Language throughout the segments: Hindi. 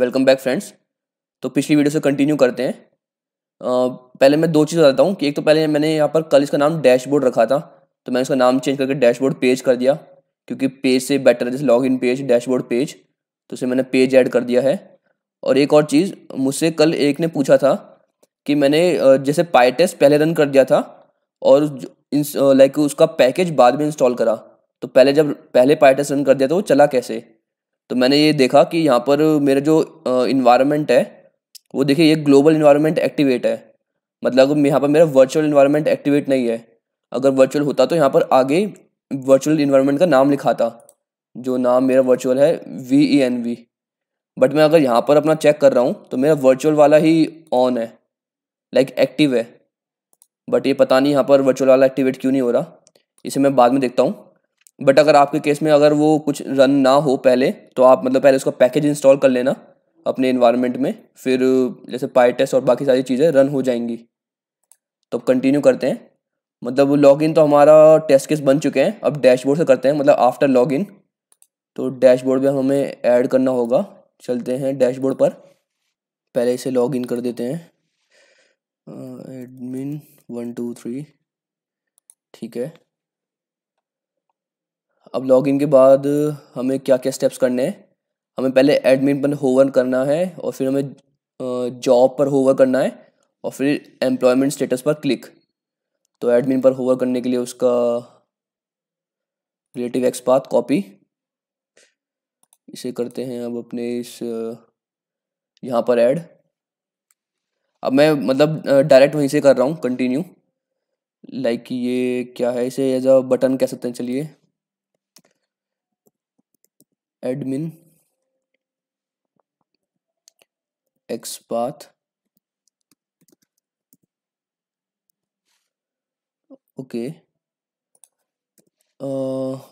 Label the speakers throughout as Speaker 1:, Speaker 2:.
Speaker 1: वेलकम बैक फ्रेंड्स तो पिछली वीडियो से कंटिन्यू करते हैं आ, पहले मैं दो चीज़ बताता हूँ कि एक तो पहले मैंने यहाँ पर कल इसका नाम डैशबोर्ड रखा था तो मैंने इसका नाम चेंज करके डैशबोर्ड पेज कर दिया क्योंकि पेज से बेटर है जैसे log in page dashboard page तो उसे मैंने पेज ऐड कर दिया है और एक और चीज़ मुझसे कल एक ने पूछा था कि मैंने जैसे पाई टेस्ट पहले रन कर दिया था और लाइक उसका पैकेज बाद में इंस्टॉल करा तो पहले जब पहले पाई टेस्ट रन कर दिया था वो चला कैसे तो मैंने ये देखा कि यहाँ पर मेरा जो इन्वायरमेंट है वो देखिए ये ग्लोबल इन्वायरमेंट एक्टिवेट है मतलब यहाँ पर मेरा वर्चुअल इन्वायरमेंट एक्टिवेट नहीं है अगर वर्चुअल होता तो यहाँ पर आगे वर्चुअल इन्वायरमेंट का नाम लिखा था जो नाम मेरा वर्चुअल है V E N V but मैं अगर यहाँ पर अपना चेक कर रहा हूँ तो मेरा वर्चुअल वाला ही ऑन है लाइक like एक्टिव है बट ये पता नहीं यहाँ पर वर्चुअल वाला एक्टिवेट क्यों नहीं हो रहा इसे मैं बाद में देखता हूँ बट अगर आपके केस में अगर वो कुछ रन ना हो पहले तो आप मतलब पहले उसका पैकेज इंस्टॉल कर लेना अपने इन्वायरमेंट में फिर जैसे पाइटेस टेस्ट और बाकी सारी चीज़ें रन हो जाएंगी तो अब कंटिन्यू करते हैं मतलब लॉगिन तो हमारा टेस्ट केस बन चुके हैं अब डैशबोर्ड से करते हैं मतलब आफ्टर लॉगिन तो डैशबोर्ड में हमें ऐड करना होगा चलते हैं डैशबोर्ड पर पहले इसे लॉग कर देते हैं एडमिन वन टू थ्री ठीक है अब लॉगिन के बाद हमें क्या क्या स्टेप्स करने हैं हमें पहले एडमिन पर होवर करना है और फिर हमें जॉब पर होवर करना है और फिर एम्प्लॉयमेंट स्टेटस पर क्लिक तो एडमिन पर होवर करने के लिए उसका रिलेटिव एक्सपात कॉपी इसे करते हैं अब अपने इस यहाँ पर ऐड अब मैं मतलब डायरेक्ट वहीं से कर रहा हूँ कंटिन्यू लाइक ये क्या है इसे एज अ बटन कह सकते हैं चलिए एडमिन एक्सपाथ ओके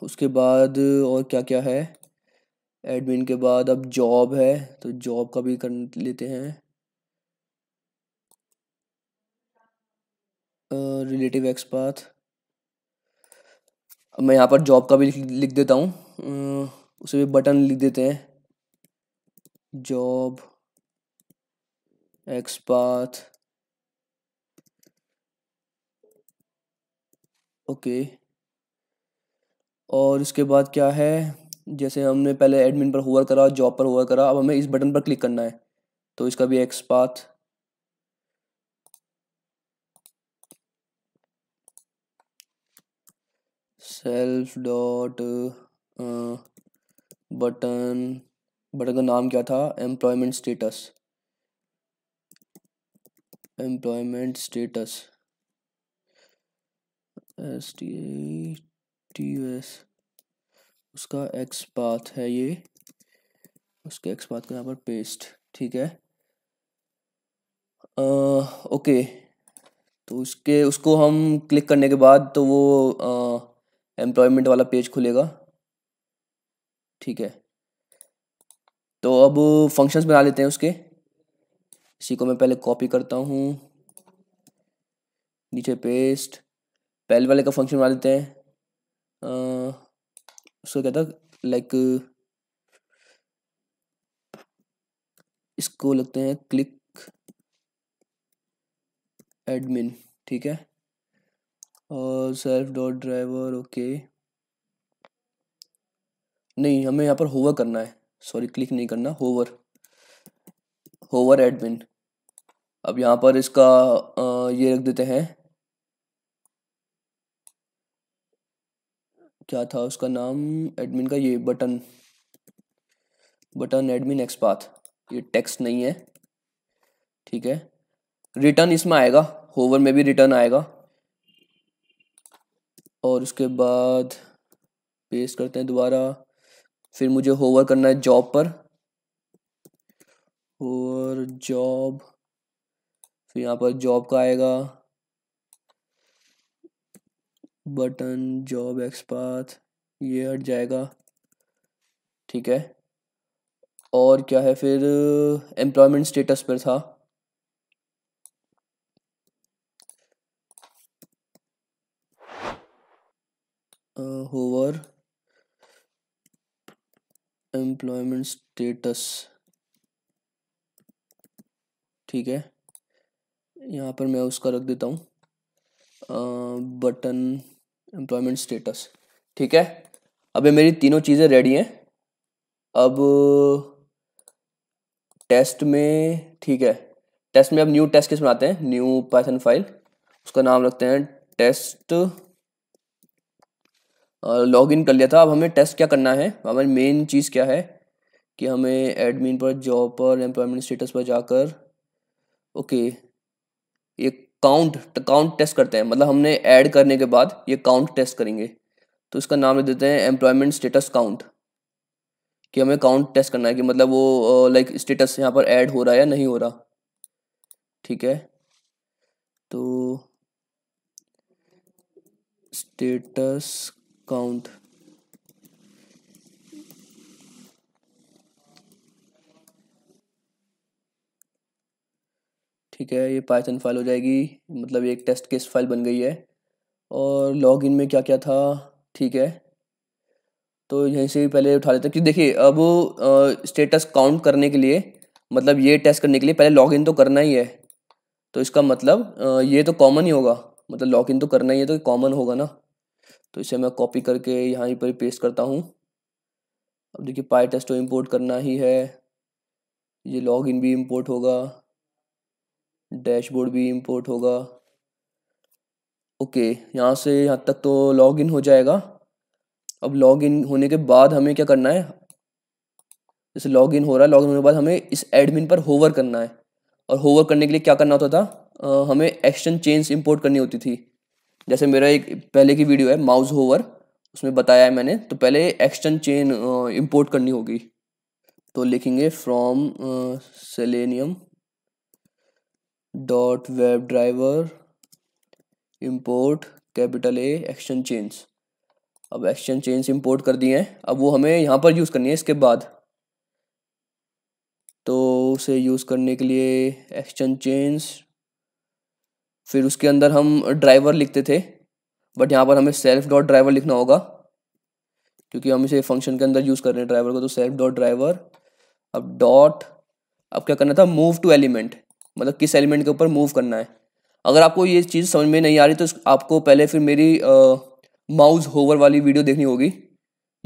Speaker 1: उसके बाद और क्या क्या है एडमिन के बाद अब जॉब है तो जॉब का भी कर लेते हैं रिलेटिव एक्सपाथ मैं यहाँ पर जॉब का भी लिख देता हूँ उसे भी बटन लिख देते हैं जॉब एक्सपाथ ओके और इसके बाद क्या है जैसे हमने पहले एडमिन पर होवर करा जॉब पर होवर करा अब हमें इस बटन पर क्लिक करना है तो इसका भी XPath self dot button button का नाम क्या था employment status employment status S T T S उसका एक्स पाथ है ये उसके एक्स पाथ का यहाँ पर पेस्ट ठीक है आ, ओके तो उसके उसको हम क्लिक करने के बाद तो वो एम्प्लॉयमेंट वाला पेज खुलेगा ठीक है तो अब फंक्शंस बना लेते हैं उसके इसी को मैं पहले कॉपी करता हूँ नीचे पेस्ट पहले वाले का फंक्शन बना लेते हैं उसको क्या था लाइक इसको लगते हैं क्लिक एडमिन ठीक है और self dot driver okay okay. नहीं हमें यहाँ पर होवर करना है सॉरी क्लिक नहीं करना होवर होवर एडमिन अब यहाँ पर इसका आ, ये रख देते हैं क्या था उसका नाम एडमिन का ये बटन बटन एडमिन एक्सपाथ ये टेक्स्ट नहीं है ठीक है रिटर्न इसमें आएगा होवर में भी रिटर्न आएगा और उसके बाद पेस्ट करते हैं दोबारा फिर मुझे होवर करना है जॉब पर और जॉब फिर यहाँ पर जॉब का आएगा बटन जॉब एक्सपाथ ये हट जाएगा ठीक है और क्या है फिर एम्प्लॉयमेंट स्टेटस पर था होवर uh, एम्प्लॉयमेंट स्टेटस ठीक है यहाँ पर मैं उसका रख देता हूँ बटन एम्प्लॉयमेंट स्टेटस ठीक है अब ये मेरी तीनों चीज़ें रेडी हैं अब टेस्ट में ठीक है टेस्ट में अब न्यू टेस्ट किस बनाते हैं न्यू पाइथन फाइल उसका नाम रखते हैं टेस्ट लॉग इन कर लिया था अब हमें टेस्ट क्या करना है हमारी मेन चीज़ क्या है कि हमें एडमिन पर जॉब पर एम्प्लॉयमेंट स्टेटस पर जाकर ओके ये काउंट काउंट टेस्ट करते हैं मतलब हमने ऐड करने के बाद ये काउंट टेस्ट करेंगे तो इसका नाम ले देते हैं एम्प्लॉयमेंट स्टेटस काउंट कि हमें काउंट टेस्ट करना है कि मतलब वो लाइक स्टेटस यहाँ पर ऐड हो रहा है या नहीं हो रहा ठीक है तो स्टेटस काउंट ठीक है ये पाइथन फाइल हो जाएगी मतलब एक टेस्ट केस फाइल बन गई है और लॉगिन में क्या क्या था ठीक है तो यहीं से पहले उठा लेते हैं देखिए अब स्टेटस काउंट करने के लिए मतलब ये टेस्ट करने के लिए पहले लॉगिन तो करना ही है तो इसका मतलब आ, ये तो कॉमन ही होगा मतलब लॉगिन तो करना ही है तो कॉमन होगा ना तो इसे मैं कॉपी करके यहाँ पर पेस्ट करता हूँ अब देखिए पाई टेस्ट तो इम्पोर्ट करना ही है ये लॉगिन भी इम्पोर्ट होगा डैशबोर्ड भी इम्पोर्ट होगा ओके यहाँ से यहाँ तक तो लॉगिन हो जाएगा अब लॉगिन होने के बाद हमें क्या करना है जैसे लॉगिन हो रहा है लॉगिन होने के बाद हमें इस एडमिन पर होवर करना है और होवर करने के लिए क्या करना होता था आ, हमें एक्शन चेंज इम्पोर्ट करनी होती थी जैसे मेरा एक पहले की वीडियो है माउस होवर उसमें बताया है मैंने तो पहले एक्सटर्न चेन इंपोर्ट करनी होगी तो लिखेंगे from selenium dot web driver import capital A extern change अब एक्सचेंज चेंज इंपोर्ट कर दिए हैं अब वो हमें यहाँ पर यूज़ करनी है इसके बाद तो उसे यूज़ करने के लिए एक्सचेंज चेंज फिर उसके अंदर हम ड्राइवर लिखते थे बट यहाँ पर हमें सेल्फ डॉट ड्राइवर लिखना होगा क्योंकि हम इसे फंक्शन के अंदर यूज़ कर रहे हैं ड्राइवर को तो सेल्फ डॉट ड्राइवर अब डॉट अब क्या करना था मूव टू एलिमेंट मतलब किस एलिमेंट के ऊपर मूव करना है अगर आपको ये चीज़ समझ में नहीं आ रही तो आपको पहले फिर मेरी माउस होवर वाली वीडियो देखनी होगी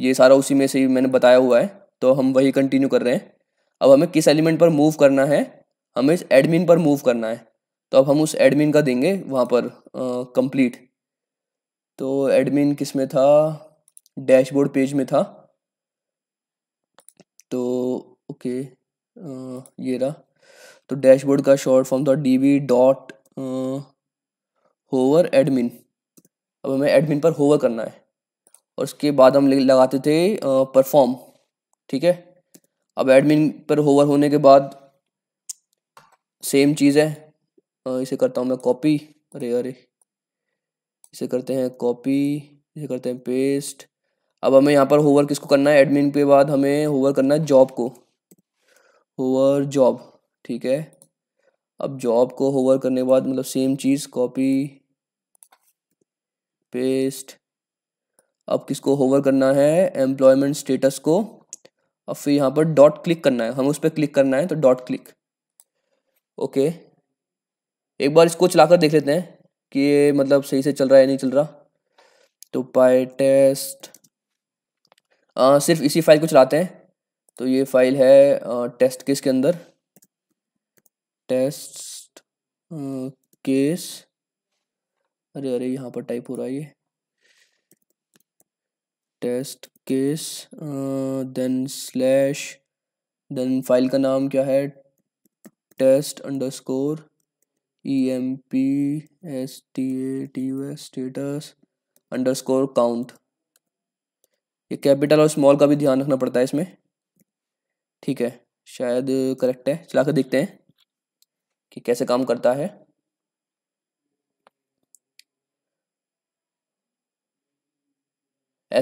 Speaker 1: ये सारा उसी में से ही मैंने बताया हुआ है तो हम वही कंटिन्यू कर रहे हैं अब हमें किस एलिमेंट पर मूव करना है हमें एडमिन पर मूव करना है तो अब हम उस एडमिन का देंगे वहाँ पर कंप्लीट तो एडमिन किस में था डैशबोर्ड पेज में था तो ओके आ, ये रहा तो डैशबोर्ड का शॉर्ट फॉर्म था D B dot hover admin अब हमें एडमिन पर होवर करना है और उसके बाद हम लगाते थे परफॉर्म ठीक है अब एडमिन पर होवर होने के बाद सेम चीज़ है हाँ, इसे करता हूँ मैं कॉपी अरे अरे इसे करते हैं कॉपी इसे करते हैं पेस्ट अब हमें यहाँ पर होवर किसको करना है एडमिन के बाद हमें होवर करना है जॉब को होवर जॉब ठीक है अब जॉब को होवर करने के बाद मतलब सेम चीज़ कॉपी पेस्ट अब किसको होवर करना है एम्प्लॉयमेंट स्टेटस को अब फिर यहाँ पर डॉट क्लिक करना है हमें उस पर क्लिक करना है तो डॉट क्लिक ओके एक बार इसको चलाकर देख लेते हैं कि ये मतलब सही से चल रहा है नहीं चल रहा तो पाई टेस्ट आ, सिर्फ इसी फाइल को चलाते हैं तो ये फाइल है आ, टेस्ट केस के अंदर टेस्ट आ, केस अरे अरे यहाँ पर टाइप हो रहा है ये test case then slash then file का नाम क्या है test underscore E M P S T A T U S status under score count ये कैपिटल और स्मॉल का भी ध्यान रखना पड़ता है इसमें ठीक है शायद करेक्ट है चला कर देखते हैं कि कैसे काम करता है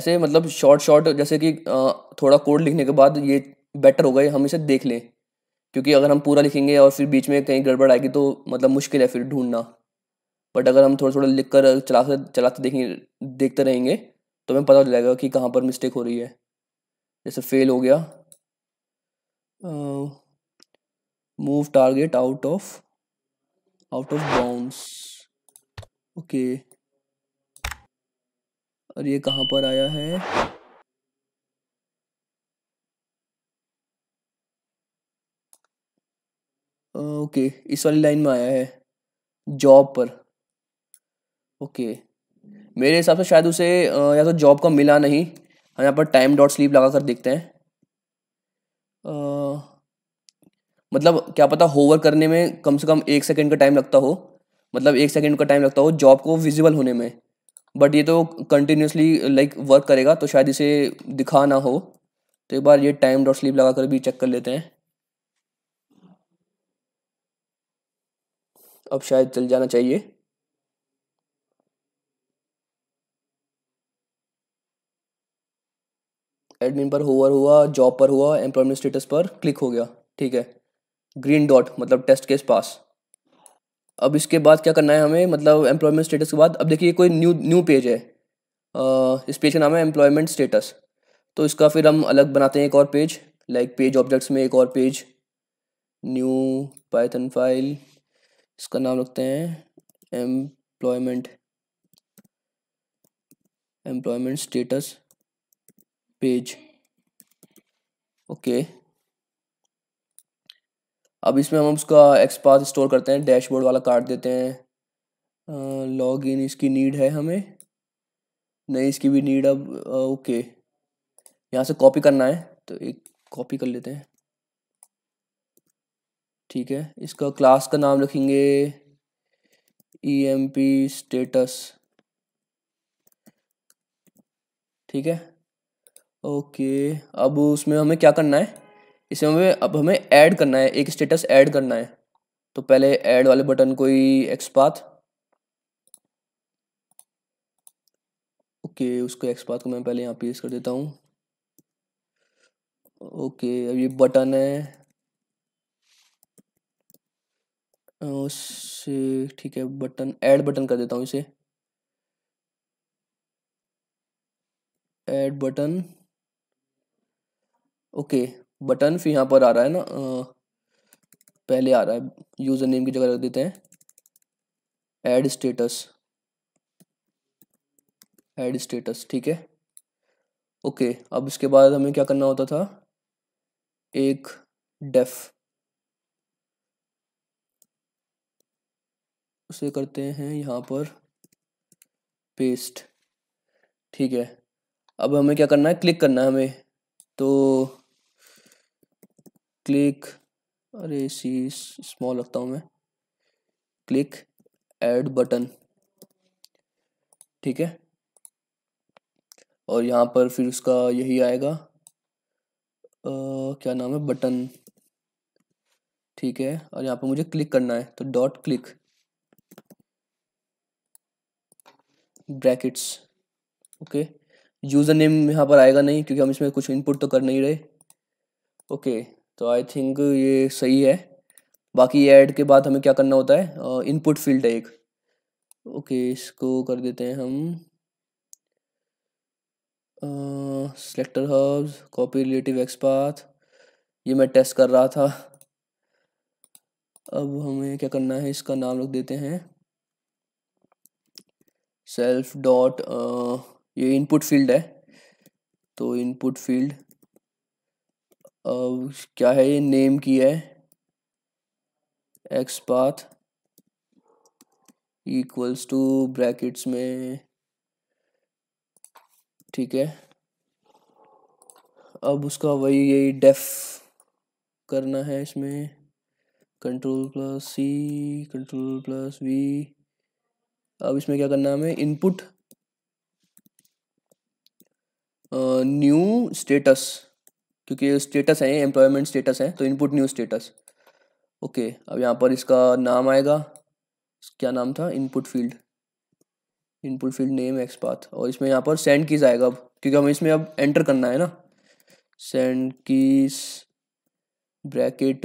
Speaker 1: ऐसे मतलब शॉर्ट शॉर्ट जैसे कि थोड़ा कोड लिखने के बाद ये बेटर होगा हम इसे देख लें क्योंकि अगर हम पूरा लिखेंगे और फिर बीच में कहीं गड़बड़ आएगी तो मतलब मुश्किल है फिर ढूंढना बट अगर हम थोड़ा थोड़ा लिख कर चलाते चलाते देखें देखते रहेंगे तो हमें पता चल जाएगा कि कहाँ पर मिस्टेक हो रही है जैसे फेल हो गया move target out of out of bounds okay और ये कहाँ पर आया है ओके इस वाली लाइन में आया है जॉब पर ओके मेरे हिसाब से शायद उसे या तो जॉब का मिला नहीं हम यहाँ पर टाइम डॉट स्लीप लगा कर देखते हैं आ, मतलब क्या पता होवर करने में कम से कम एक सेकंड का टाइम लगता हो मतलब एक सेकंड का टाइम लगता हो जॉब को विजिबल होने में बट ये तो कंटिन्यूसली लाइक वर्क करेगा तो शायद इसे दिखा ना हो तो एक बार ये टाइम डॉट स्लीप लगा कर भी चेक कर लेते हैं अब शायद चल जाना चाहिए एडमिन पर होवर हुआ जॉब पर हुआ एम्प्लॉयमेंट स्टेटस पर क्लिक हो गया ठीक है ग्रीन डॉट मतलब टेस्ट केस पास अब इसके बाद क्या करना है हमें मतलब एम्प्लॉयमेंट स्टेटस के बाद अब देखिए कोई न्यू न्यू पेज है आ, इस पेज का नाम है एम्प्लॉयमेंट स्टेटस तो इसका फिर हम अलग बनाते हैं एक और पेज लाइक पेज ऑब्जेक्ट्स में एक और पेज न्यू पाइथन फाइल इसका नाम रखते हैं employment employment status page okay अब इसमें हम उसका एक्सपास स्टोर करते हैं डैशबोर्ड वाला कार्ड देते हैं लॉग इन इसकी नीड है हमें नहीं इसकी भी नीड अब ओके यहाँ से कॉपी करना है तो एक कॉपी कर लेते हैं ठीक है इसका क्लास का नाम रखेंगे ई एम पी स्टेटस ठीक है ओके अब उसमें हमें क्या करना है इसमें हमें अब हमें ऐड करना है एक स्टेटस ऐड करना है तो पहले ऐड वाले बटन को ही एक्सपात ओके उसको एक्सपात को मैं पहले यहाँ पेस्ट कर देता हूँ ओके अब ये बटन है उससे ठीक है बटन ऐड बटन कर देता हूँ इसे ऐड बटन ओके बटन फिर यहाँ पर आ रहा है ना पहले आ रहा है यूज़र नेम की जगह रख देते हैं ऐड स्टेटस ऐड स्टेटस ठीक है ओके अब इसके बाद हमें क्या करना होता था एक डेफ उसे करते हैं यहाँ पर पेस्ट ठीक है अब हमें क्या करना है क्लिक करना है हमें तो क्लिक अरे सी स्मॉल रखता हूँ मैं क्लिक ऐड बटन ठीक है और यहाँ पर फिर उसका यही आएगा आ, क्या नाम है बटन ठीक है और यहाँ पर मुझे क्लिक करना है तो dot click brackets okay user name यहाँ पर आएगा नहीं क्योंकि हम इसमें कुछ इनपुट तो कर नहीं रहे ओके तो आई थिंक ये सही है बाकी ऐड के बाद हमें क्या करना होता है इनपुट फील्ड है एक ओके इसको कर देते हैं हम सेलेक्टर हर्ब्स कॉपी रिलेटिव एक्सपाथ ये मैं टेस्ट कर रहा था अब हमें क्या करना है इसका नाम रख देते हैं सेल्फ डॉट uh, ये इनपुट फील्ड है तो इनपुट फील्ड अब क्या है ये नेम की है X path equals to brackets में ठीक है अब उसका वही यही डेफ करना है इसमें control plus C control plus V अब इसमें क्या करना है हमें इनपुट न्यू स्टेटस क्योंकि स्टेटस है एम्प्लॉयमेंट स्टेटस है तो इनपुट न्यू स्टेटस ओके अब यहाँ पर इसका नाम आएगा क्या नाम था input field input field name XPath और इसमें यहाँ पर सेंड कीज आएगा अब क्योंकि हमें इसमें अब एंटर करना है ना सेंड कीज ब्रैकेट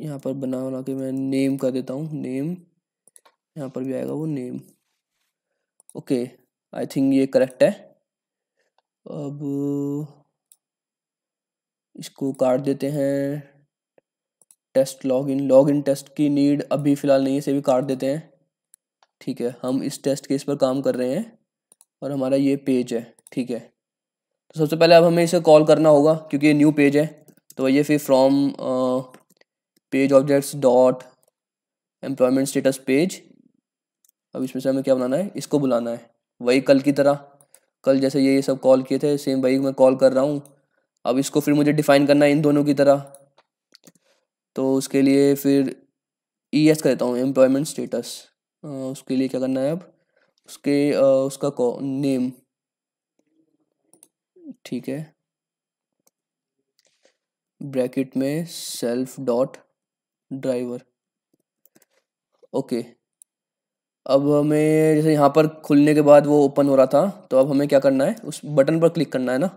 Speaker 1: यहाँ पर बना बना के मैं नेम कर देता हूँ नेम यहाँ पर भी आएगा वो नेम ओके आई थिंक ये करेक्ट है अब इसको काट देते हैं test log in log in test की नीड अभी फ़िलहाल नहीं है इसे भी काट देते हैं ठीक है हम इस टेस्ट केस पर काम कर रहे हैं और हमारा ये पेज है ठीक है तो सबसे पहले अब हमें इसे कॉल करना होगा क्योंकि ये न्यू पेज है तो ये फिर from page objects dot employment status page अब इसमें से हमें क्या बनाना है इसको बुलाना है वही कल की तरह कल जैसे ये ये सब कॉल किए थे सेम वही मैं कॉल कर रहा हूँ अब इसको फिर मुझे डिफाइन करना है इन दोनों की तरह तो उसके लिए फिर ई e एस कर देता हूँ एम्प्लॉयमेंट स्टेटस उसके लिए क्या करना है अब उसके आ, उसका नेम ठीक है ब्रैकेट में सेल्फ डॉट ड्राइवर ओके अब हमें जैसे यहाँ पर खुलने के बाद वो ओपन हो रहा था तो अब हमें क्या करना है उस बटन पर क्लिक करना है ना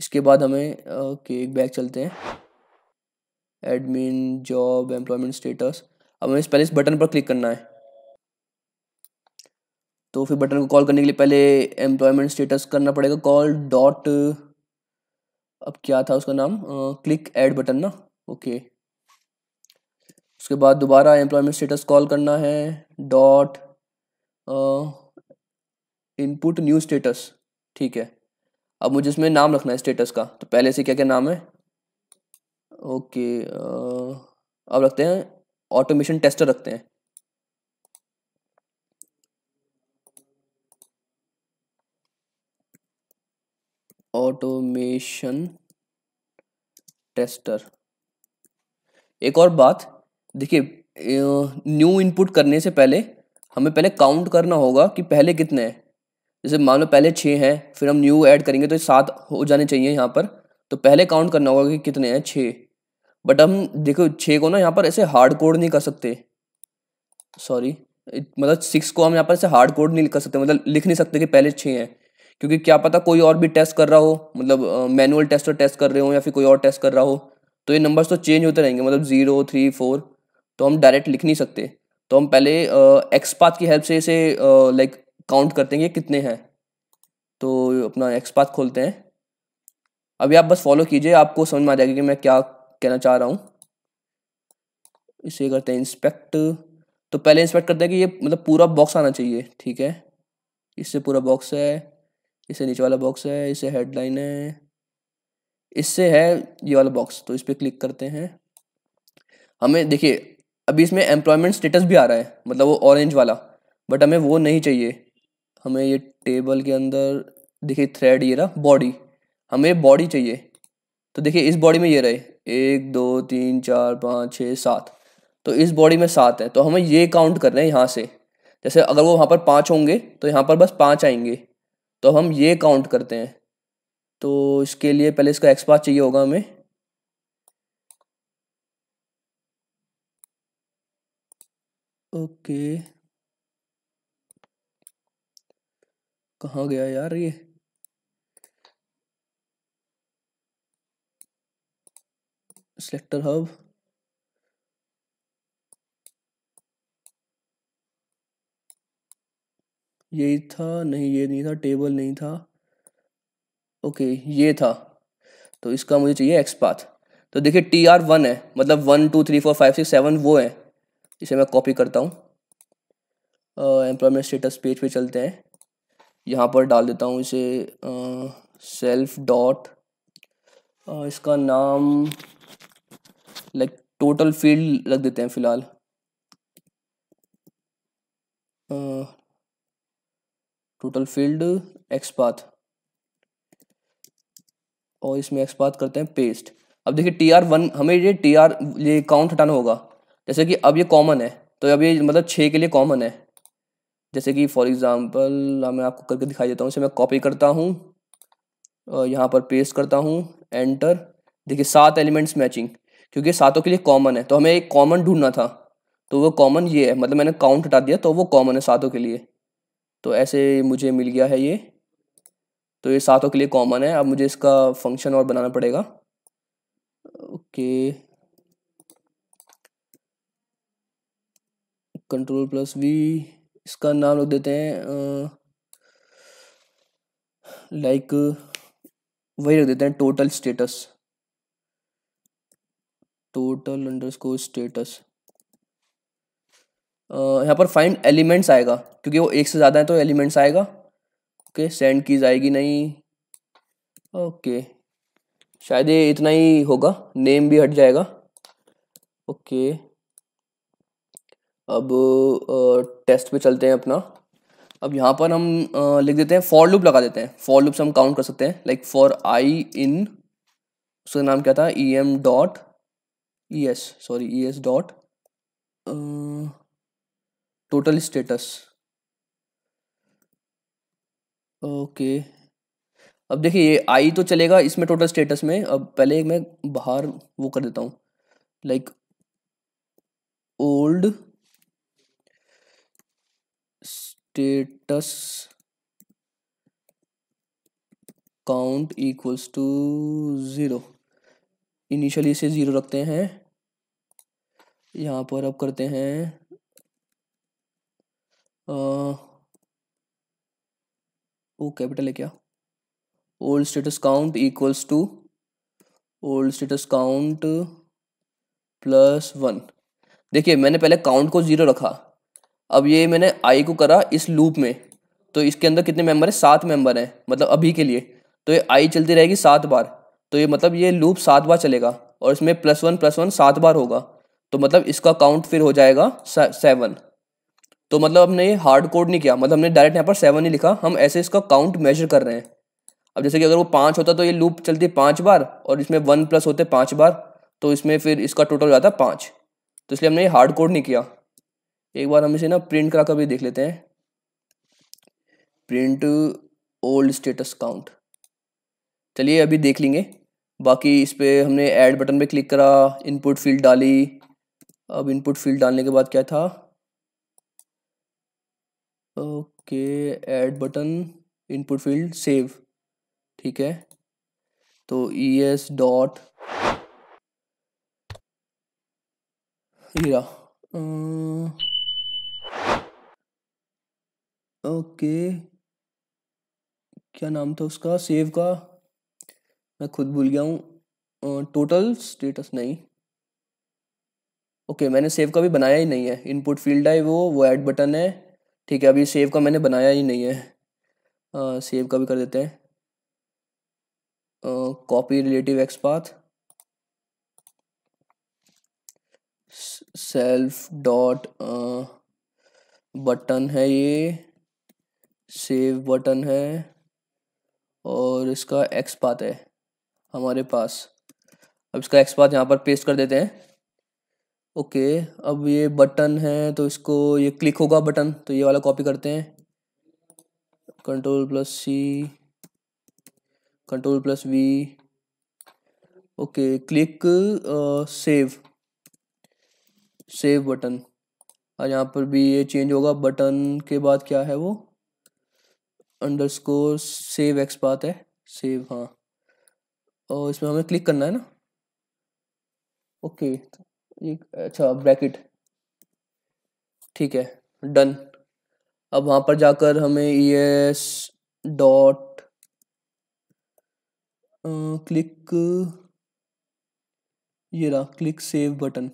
Speaker 1: इसके बाद हमें ओके एक बैग चलते हैं एडमिन जॉब एम्प्लॉयमेंट स्टेटस अब हमें पहले इस बटन पर क्लिक करना है तो फिर बटन को कॉल करने के लिए पहले एम्प्लॉयमेंट स्टेटस करना पड़ेगा कॉल डॉट अब क्या था उसका नाम क्लिक ऐड बटन ना ओके उसके बाद दोबारा एम्प्लॉयमेंट स्टेटस कॉल करना है डॉट इनपुट न्यू स्टेटस ठीक है अब मुझे इसमें नाम रखना है स्टेटस का तो पहले से क्या क्या नाम है ओके अब रखते हैं ऑटोमेशन टेस्टर रखते हैं ऑटोमेशन टेस्टर एक और बात देखिए न्यू इनपुट करने से पहले हमें पहले काउंट करना होगा कि पहले कितने हैं जैसे मान लो पहले छः हैं फिर हम न्यू ऐड करेंगे तो सात हो जाने चाहिए यहाँ पर तो पहले काउंट करना होगा कि कितने हैं छः बट हम देखो छः को ना यहाँ पर ऐसे हार्ड कोड नहीं कर सकते सॉरी मतलब सिक्स को हम यहाँ पर ऐसे हार्ड कोड नहीं कर सकते मतलब लिख नहीं सकते कि पहले छः हैं क्योंकि क्या पता कोई और भी टेस्ट कर रहा हो मतलब मैनुअल टेस्ट टेस्ट कर रहे हो या फिर कोई और टेस्ट कर रहा हो तो ये नंबर्स तो चेंज होते रहेंगे मतलब ज़ीरो थ्री फोर तो हम डायरेक्ट लिख नहीं सकते तो हम पहले एक्स पाथ की हेल्प से इसे लाइक काउंट करते हैं कितने हैं तो अपना एक्स पाथ खोलते हैं अभी आप बस फॉलो कीजिए आपको समझ में आ जाएगा कि मैं क्या कहना चाह रहा हूँ इसे करते हैं इंस्पेक्ट तो पहले इंस्पेक्ट करते हैं कि ये मतलब पूरा बॉक्स आना चाहिए ठीक है इससे पूरा बॉक्स है इससे नीचे वाला बॉक्स है इससे हेडलाइन है इससे है ये वाला बॉक्स तो इस पर क्लिक करते हैं हमें देखिए अभी इसमें एम्प्लॉयमेंट स्टेटस भी आ रहा है मतलब वो ऑरेंज वाला बट हमें वो नहीं चाहिए हमें ये टेबल के अंदर देखिए थ्रेड ये रहा बॉडी हमें बॉडी चाहिए तो देखिए इस बॉडी में ये रहे एक दो तीन चार पाँच छः सात तो इस बॉडी में सात है तो हमें ये काउंट कर रहे हैं यहाँ से जैसे अगर वो वहाँ पर पाँच होंगे तो यहाँ पर बस पाँच आएंगे तो हम ये काउंट करते हैं तो इसके लिए पहले इसका एक्सपास चाहिए होगा हमें ओके कहाँ गया यार ये सेलेक्टर हब यही था नहीं ये नहीं था टेबल नहीं था ओके ये था तो इसका मुझे चाहिए एक्सपाथ तो देखिए टी आर वन है मतलब one two three four five six seven वो है इसे मैं कॉपी करता हूँ एम्प्लॉयमेंट स्टेटस पेज पे चलते हैं यहाँ पर डाल देता हूँ इसे सेल्फ डॉट इसका नाम लाइक टोटल फील्ड रख देते हैं फिलहाल टोटल फील्ड एक्सपाथ और इसमें एक्सपाथ करते हैं पेस्ट अब देखिए टी आर वन हमें ये टी आर ये काउंट हटाना होगा जैसे कि अब ये कॉमन है तो अब ये मतलब छः के लिए कॉमन है जैसे कि फॉर एग्ज़ाम्पल मैं आपको करके दिखाई देता हूँ इसे मैं कॉपी करता हूँ और यहाँ पर पेस्ट करता हूँ एंटर देखिए सात एलिमेंट्स मैचिंग क्योंकि सातों के लिए कॉमन है तो हमें एक कॉमन ढूंढना था तो वो कॉमन ये है मतलब मैंने काउंट हटा दिया तो वो कॉमन है सातों के लिए तो ऐसे मुझे मिल गया है ये तो ये सातों के लिए कॉमन है अब मुझे इसका फंक्शन और बनाना पड़ेगा ओके कंट्रोल प्लस वी इसका नाम रख देते हैं लाइक वही रख देते हैं total status total underscore status यहाँ पर फाइंड एलिमेंट्स आएगा क्योंकि वो एक से ज़्यादा है तो एलिमेंट्स आएगा ओके सेंड कीज आएगी नहीं ओके शायद ये इतना ही होगा नेम भी हट जाएगा ओके अब टेस्ट पे चलते हैं अपना अब यहाँ पर हम लिख देते हैं फॉर लूप लगा देते हैं फॉर लूप से हम काउंट कर सकते हैं लाइक फॉर आई इन उसका नाम क्या था E M dot E S sorry E S dot total status okay अब देखिए ये आई तो चलेगा इसमें टोटल स्टेटस में अब पहले मैं बाहर वो कर देता हूँ like old status count equals to zero initially इसे ज़ीरो रखते हैं यहाँ पर अब करते हैं ओ कैपिटल है क्या old status count equals to old status count plus one देखिए मैंने पहले काउंट को ज़ीरो रखा अब ये मैंने आई को करा इस लूप में तो इसके अंदर कितने मेंबर हैं सात मेंबर हैं मतलब अभी के लिए तो ये आई चलती रहेगी सात बार तो ये मतलब ये लूप सात बार चलेगा और इसमें प्लस वन प्लस वन सात बार होगा तो मतलब इसका काउंट फिर हो जाएगा सेवन तो मतलब हमने ये हार्ड कोड नहीं किया मतलब हमने डायरेक्ट यहाँ पर सेवन ही लिखा हम ऐसे इसका काउंट मेजर कर रहे हैं अब जैसे कि अगर वो पाँच होता तो ये लूप चलती पाँच बार और इसमें वन प्लस होते पाँच बार तो इसमें फिर इसका टोटल हो जाता पाँच तो इसलिए हमने ये हार्ड कोड नहीं किया एक बार हम इसे ना प्रिंट करा कर भी देख लेते हैं प्रिंट ओल्ड स्टेटस काउंट चलिए अभी देख लेंगे बाकी इस पर हमने ऐड बटन पे क्लिक करा इनपुट फील्ड डाली अब इनपुट फील्ड डालने के बाद क्या था okay add button input field save ठीक है तो ई एस डॉट हीरा ओके क्या नाम था उसका सेव का मैं खुद भूल गया हूँ टोटल स्टेटस नहीं ओके okay, मैंने सेव का भी बनाया ही नहीं है इनपुट फील्ड है वो वो ऐड बटन है ठीक है अभी सेव का मैंने बनाया ही नहीं है सेव का भी कर देते हैं copy relative XPath self dot button है ये सेव बटन है और इसका एक्स पाथ है हमारे पास अब इसका एक्स पाथ यहाँ पर पेस्ट कर देते हैं ओके अब ये बटन है तो इसको ये क्लिक होगा बटन तो ये वाला कॉपी करते हैं control plus C control plus V okay click save save button और यहाँ पर भी ये चेंज होगा बटन के बाद क्या है वो under score save X path है सेव हाँ और इसमें हमें क्लिक करना है ना ओके तो अच्छा ब्रैकेट ठीक है डन अब वहाँ पर जाकर हमें ई एस डॉट क्लिक ये रहा क्लिक सेव बटन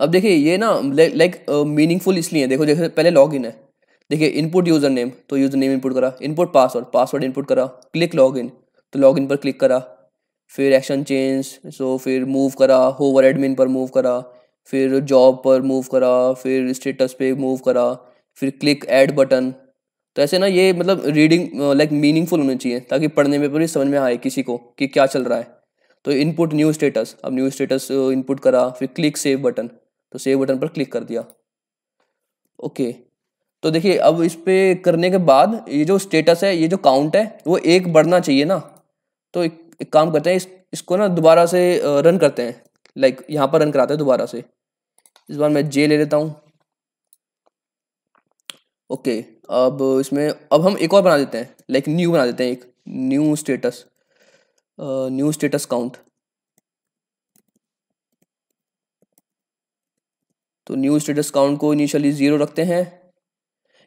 Speaker 1: अब देखिए ये ना लाइक मीनिंगफुल इसलिए है देखो जैसे पहले लॉग इन है देखिए इनपुट यूजर नेम तो यूजर नेम इनपुट करा इनपुट पासवर्ड पासवर्ड इनपुट करा क्लिक लॉग इन तो लॉग इन पर क्लिक करा फिर एक्शन चेंज सो फिर मूव करा होवर एडमिन पर मूव करा फिर जॉब पर मूव करा फिर स्टेटस पे मूव करा फिर क्लिक ऐड बटन तो ऐसे ना ये मतलब रीडिंग लाइक मीनिंगफुल होनी चाहिए ताकि पढ़ने में भी समझ में आए किसी को कि क्या चल रहा है तो इनपुट न्यू स्टेटस अब न्यू स्टेटस इनपुट करा फिर क्लिक सेव बटन तो सेव बटन पर क्लिक कर दिया ओके तो देखिए अब इस पर करने के बाद ये जो स्टेटस है ये जो काउंट है वो एक बढ़ना चाहिए ना तो एक, एक काम करते हैं इस, इसको ना दोबारा से रन करते हैं लाइक यहाँ पर रन कराते हैं दोबारा से इस बार मैं जे ले लेता हूँ ओके अब इसमें अब हम एक और बना देते हैं लाइक न्यू बना देते हैं एक new status new status count तो न्यू स्टेटस काउंट को इनिशियली जीरो रखते हैं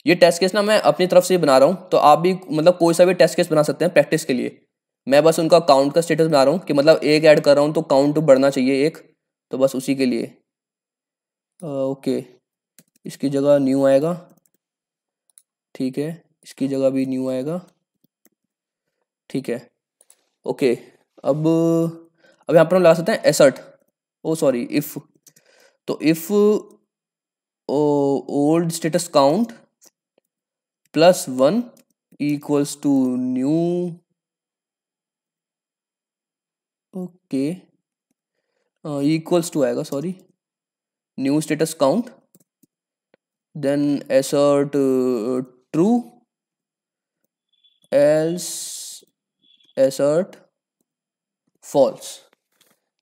Speaker 1: ये टेस्ट केस ना मैं अपनी तरफ से बना रहा हूँ तो आप भी मतलब कोई सा भी टेस्ट केस बना सकते हैं प्रैक्टिस के लिए मैं बस उनका काउंट का स्टेटस बना रहा हूँ कि मतलब एक ऐड कर रहा हूँ तो काउंट तो बढ़ना चाहिए एक तो बस उसी के लिए आ, ओके इसकी जगह न्यू आएगा ठीक है इसकी जगह भी न्यू आएगा ठीक है ओके अब अब यहाँ पर हम लगा सकते हैं एसर्ट ओ सॉरी इफ़ तो if old status count plus one equals to new okay equals to आएगा sorry new status count then assert true else assert false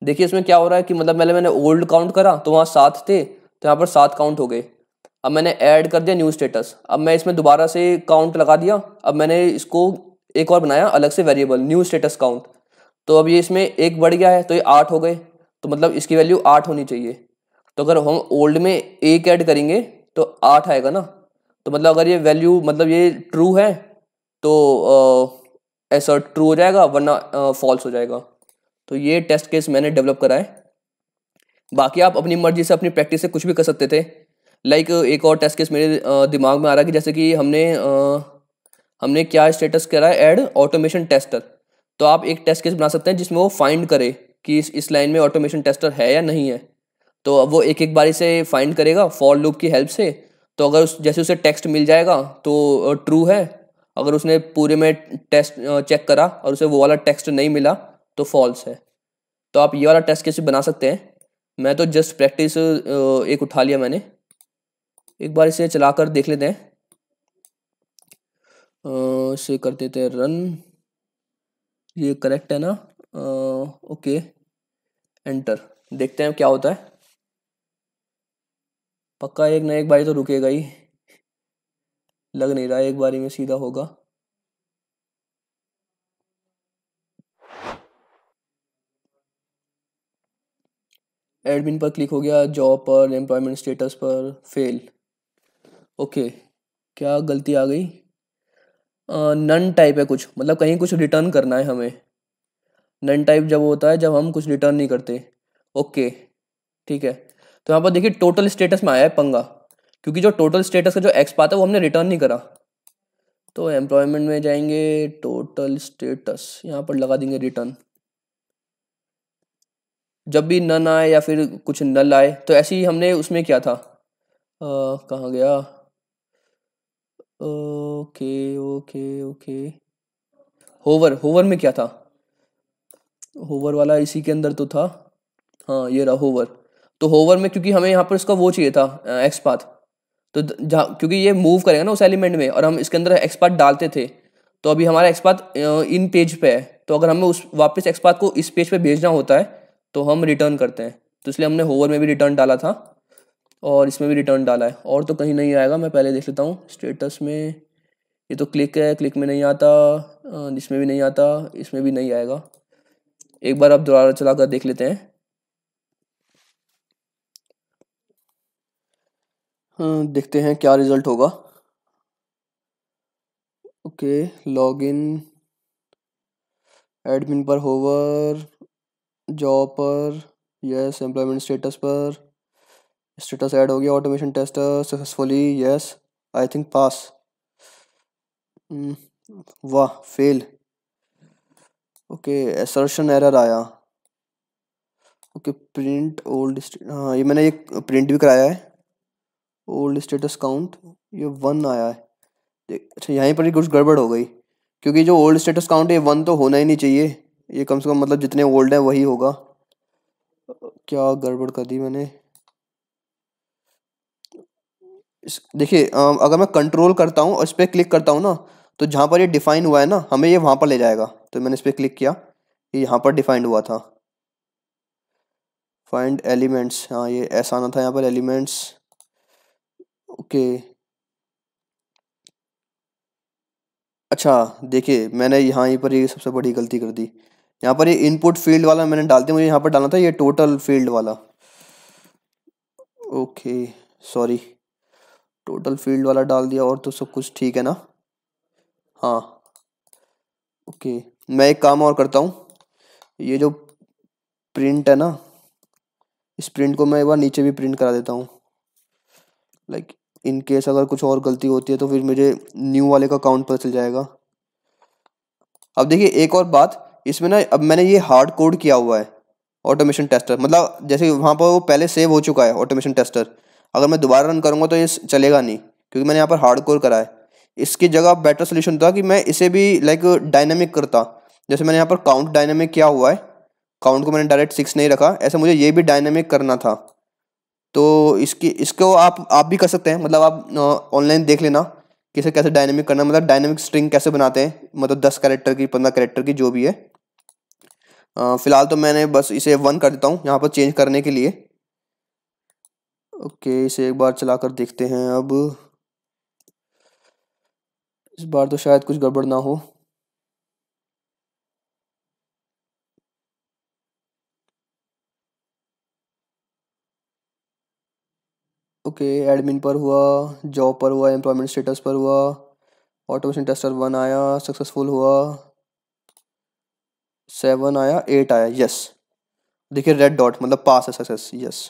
Speaker 1: देखिए इसमें क्या हो रहा है कि मतलब पहले मैंने ओल्ड काउंट करा तो वहाँ सात थे तो यहाँ पर सात काउंट हो गए अब मैंने ऐड कर दिया न्यू स्टेटस अब मैं इसमें दोबारा से काउंट लगा दिया अब मैंने इसको एक और बनाया अलग से वेरिएबल न्यू स्टेटस काउंट तो अब ये इसमें एक बढ़ गया है तो ये आठ हो गए तो मतलब इसकी वैल्यू आठ होनी चाहिए तो अगर हम ओल्ड में एक ऐड करेंगे तो आठ आएगा ना तो मतलब अगर ये वैल्यू मतलब ये ट्रू है तो ऐसा ट्रू हो जाएगा वरना फॉल्स हो जाएगा तो ये टेस्ट केस मैंने डेवलप करा है बाकी आप अपनी मर्जी से अपनी प्रैक्टिस से कुछ भी कर सकते थे लाइक एक और टेस्ट केस मेरे दिमाग में आ रहा है कि जैसे कि हमने हमने क्या स्टेटस करा है एड ऑटोमेशन टेस्टर तो आप एक टेस्ट केस बना सकते हैं जिसमें वो फाइंड करे कि इस इस लाइन में ऑटोमेशन टेस्टर है या नहीं है तो अब वो एक एक बारी से फाइंड करेगा फॉर लूप की हेल्प से तो अगर उस जैसे उसे टेक्स्ट मिल जाएगा तो ट्रू है अगर उसने पूरे में टेस्ट चेक करा और उसे वो वाला टेक्स्ट नहीं मिला तो फॉल्स है तो आप ये वाला टेस्ट कैसे बना सकते हैं मैं तो जस्ट प्रैक्टिस एक उठा लिया मैंने एक बार इसे चला कर देख लेते हैं इसे कर देते हैं रन ये करेक्ट है ना आ, ओके एंटर देखते हैं क्या होता है पक्का एक ना एक बारी तो रुकेगा ही लग नहीं रहा एक बारी में सीधा होगा एडमिन पर क्लिक हो गया जॉब पर एम्प्लॉयमेंट स्टेटस पर फेल ओके क्या गलती आ गई नन टाइप है कुछ मतलब कहीं कुछ रिटर्न करना है हमें नन टाइप जब होता है जब हम कुछ रिटर्न नहीं करते ओके ठीक है तो यहाँ पर देखिए टोटल स्टेटस में आया है पंगा क्योंकि जो टोटल स्टेटस का जो एक्स पाता है वो हमने रिटर्न नहीं करा तो एम्प्लॉयमेंट में जाएंगे टोटल स्टेटस यहाँ पर लगा देंगे रिटर्न जब भी नन आए या फिर कुछ नल आए तो ऐसे ही हमने उसमें क्या था कहाँ गया okay okay okay hover hover में क्या था होवर वाला इसी के अंदर तो था हाँ ये रहा होवर तो होवर में क्योंकि हमें यहाँ पर इसका वो चाहिए था एक्स पाथ तो जहाँ क्योंकि ये मूव करेगा ना उस एलिमेंट में और हम इसके अंदर एक्स पाथ डालते थे तो अभी हमारा एक्स पाथ इन पेज पे है तो अगर हमें उस वापस एक्स पाथ को इस पेज पे भेजना होता है तो हम रिटर्न करते हैं तो इसलिए हमने होवर में भी रिटर्न डाला था और इसमें भी रिटर्न डाला है और तो कहीं नहीं आएगा मैं पहले देख लेता हूँ स्टेटस में ये तो क्लिक है क्लिक में नहीं आता इसमें भी नहीं आता इसमें भी नहीं आएगा एक बार आप दोबारा चला कर देख लेते हैं
Speaker 2: हाँ, देखते हैं क्या रिजल्ट होगा ओके लॉगिन एडमिन पर होवर जॉब पर यस एम्प्लॉयमेंट स्टेटस पर स्टेटस ऐड हो गया automation test successfully yes I think pass वाह फेल ओके एसर्शन एरर आया ओके प्रिंट ओल्ड हाँ ये मैंने ये प्रिंट भी कराया है ओल्ड स्टेटस काउंट ये वन आया है अच्छा यहीं पर कुछ गड़बड़ हो गई क्योंकि जो ओल्ड स्टेटस काउंट है वन तो होना ही नहीं चाहिए ये कम से कम मतलब जितने ओल्ड हैं वही होगा क्या गड़बड़ कर दी मैंने देखिए अगर मैं कंट्रोल करता हूँ और इस पर क्लिक करता हूँ ना तो जहाँ पर ये डिफाइन हुआ है ना हमें ये वहाँ पर ले जाएगा तो मैंने इस पर क्लिक किया ये यहाँ पर डिफाइंड हुआ था फाइंड एलिमेंट्स हाँ ये ऐसा आना था यहाँ पर एलिमेंट्स ओके अच्छा देखिए मैंने यहाँ ही पर ये सबसे बड़ी गलती कर दी यहाँ पर ये इनपुट फील्ड वाला मैंने डाल दिया मुझे यहाँ पर डालना था ये टोटल फील्ड वाला ओके सॉरी टोटल फील्ड वाला डाल दिया और तो सब कुछ ठीक है ना हाँ ओके मैं एक काम और करता हूँ ये जो प्रिंट है ना इस प्रिंट को मैं एक बार नीचे भी प्रिंट करा देता हूँ लाइक इन केस अगर कुछ और गलती होती है तो फिर मुझे न्यू वाले का काउंट पता चल जाएगा अब देखिए एक और बात इसमें ना अब मैंने ये हार्ड कोड किया हुआ है ऑटोमेशन टेस्टर मतलब जैसे वहाँ पर वो पहले सेव हो चुका है ऑटोमेशन टेस्टर अगर मैं दोबारा रन करूँगा तो ये चलेगा नहीं क्योंकि मैंने यहाँ पर हार्ड कोड करा है इसकी जगह बेटर सोल्यूशन था कि मैं इसे भी लाइक डायनामिक करता जैसे मैंने यहाँ पर काउंट डायनेमिक किया हुआ है काउंट को मैंने डायरेक्ट सिक्स नहीं रखा ऐसे मुझे ये भी डायनेमिक करना था तो इसकी इसको आप आप भी कर सकते हैं मतलब आप ऑनलाइन देख लेना किसे कैसे डायनेमिक करना मतलब डायनेमिक स्ट्रिंग कैसे बनाते हैं मतलब दस कैरेक्टर की पंद्रह कैरेक्टर की जो भी है फ़िलहाल तो मैंने बस इसे वन कर देता हूँ यहाँ पर चेंज करने के लिए ओके इसे एक बार चला कर देखते हैं अब इस बार तो शायद कुछ गड़बड़ ना हो ओके okay, एडमिन पर हुआ जॉब पर हुआ एम्प्लॉयमेंट स्टेटस पर हुआ ऑटोमेशन टेस्टर वन आया सक्सेसफुल हुआ सेवन आया एट आया यस देखिए रेड डॉट मतलब पास है सक्सेस यस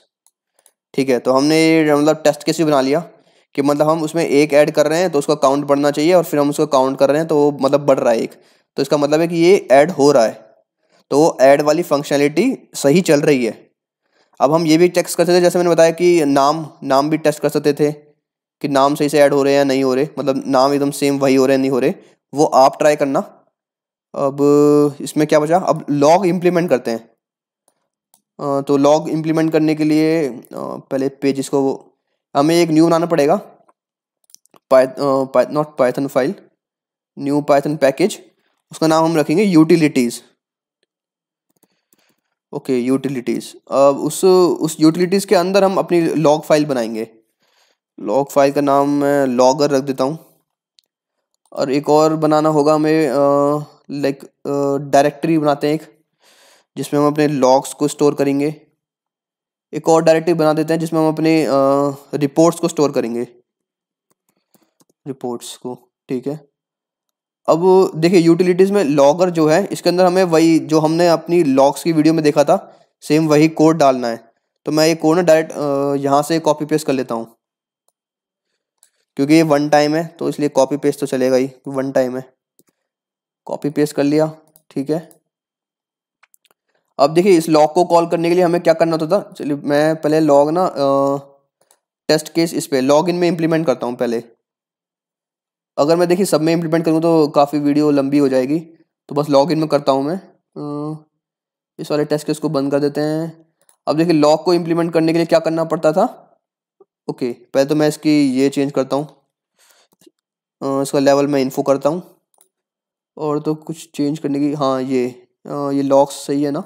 Speaker 2: ठीक है तो हमने ये मतलब टेस्ट केस भी बना लिया कि मतलब हम उसमें एक ऐड कर रहे हैं तो उसका काउंट बढ़ना चाहिए और फिर हम उसको काउंट कर रहे हैं तो वो मतलब बढ़ रहा है एक तो इसका मतलब है कि ये ऐड हो रहा है तो वो ऐड वाली फंक्शनैलिटी सही चल रही है अब हम ये भी टेस्ट कर सकते थे जैसे मैंने बताया कि नाम नाम भी टेस्ट कर सकते थे कि नाम सही से ऐड हो रहे हैं या नहीं हो रहे मतलब नाम एकदम सेम वही हो रहे हैं नहीं हो रहे वो आप ट्राई करना अब इसमें क्या बचा अब लॉग इम्प्लीमेंट करते हैं तो लॉग इम्प्लीमेंट करने के लिए पहले पेज इसको हमें एक न्यू बनाना पड़ेगा पाइथ not python file new python package उसका नाम हम रखेंगे यूटिलिटीज़ ओके यूटिलिटीज़ अब उस उस यूटिलिटीज़ के अंदर हम अपनी लॉग फाइल बनाएंगे लॉग फाइल का नाम मैं लॉगर रख देता हूँ और एक और बनाना होगा हमें लाइक डायरेक्टरी बनाते हैं एक जिसमें हम अपने लॉग्स को स्टोर करेंगे एक और डायरेक्टरी बना देते हैं जिसमें हम अपने रिपोर्ट्स को स्टोर करेंगे रिपोर्ट्स को ठीक है अब देखिए यूटिलिटीज़ में लॉगर जो है इसके अंदर हमें वही जो हमने अपनी लॉग्स की वीडियो में देखा था सेम वही कोड डालना है तो मैं ये कोड ना डायरेक्ट यहाँ से कॉपी पेस्ट कर लेता हूँ क्योंकि ये वन टाइम है तो इसलिए कॉपी पेस्ट तो चलेगा ही वन टाइम है कॉपी पेस्ट कर लिया ठीक है अब देखिए इस लॉग को कॉल करने के लिए हमें क्या करना होता था चलिए मैं पहले लॉग ना टेस्ट केस इस पर लॉग इन में इम्प्लीमेंट करता हूँ पहले अगर मैं देखिए सब में इम्प्लीमेंट करूँ तो काफ़ी वीडियो लंबी हो जाएगी तो बस लॉग इन में करता हूँ मैं इस वाले टेस्ट केस को बंद कर देते हैं अब देखिए लॉग को इम्प्लीमेंट करने के लिए क्या करना पड़ता था ओके पहले तो मैं इसकी ये चेंज करता हूँ इसका लेवल मैं इन्फो करता हूँ और तो कुछ चेंज करने की हाँ ये आ, ये लॉक्स सही है ना